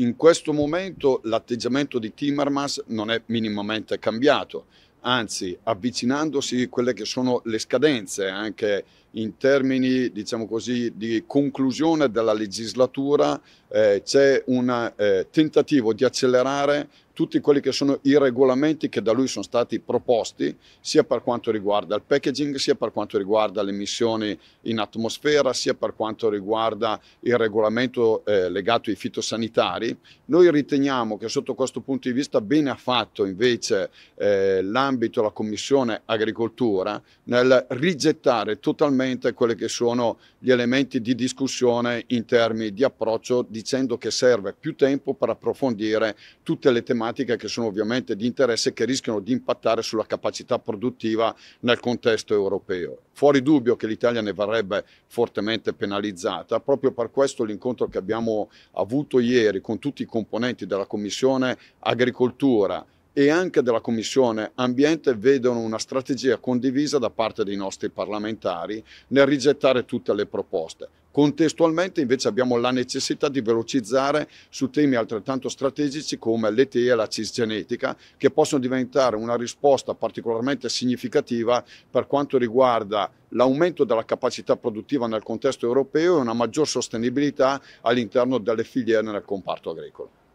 In questo momento l'atteggiamento di Timmermans non è minimamente cambiato anzi avvicinandosi quelle che sono le scadenze anche in termini diciamo così, di conclusione della legislatura eh, c'è un eh, tentativo di accelerare tutti quelli che sono i regolamenti che da lui sono stati proposti, sia per quanto riguarda il packaging, sia per quanto riguarda le emissioni in atmosfera, sia per quanto riguarda il regolamento eh, legato ai fitosanitari. Noi riteniamo che sotto questo punto di vista bene ha fatto invece eh, l'ambito ambito la Commissione Agricoltura nel rigettare totalmente quelli che sono gli elementi di discussione in termini di approccio dicendo che serve più tempo per approfondire tutte le tematiche che sono ovviamente di interesse e che rischiano di impattare sulla capacità produttiva nel contesto europeo. Fuori dubbio che l'Italia ne varrebbe fortemente penalizzata, proprio per questo l'incontro che abbiamo avuto ieri con tutti i componenti della Commissione Agricoltura e anche della Commissione Ambiente vedono una strategia condivisa da parte dei nostri parlamentari nel rigettare tutte le proposte. Contestualmente invece abbiamo la necessità di velocizzare su temi altrettanto strategici come l'ETE e la cisgenetica che possono diventare una risposta particolarmente significativa per quanto riguarda l'aumento della capacità produttiva nel contesto europeo e una maggior sostenibilità all'interno delle filiere nel comparto agricolo.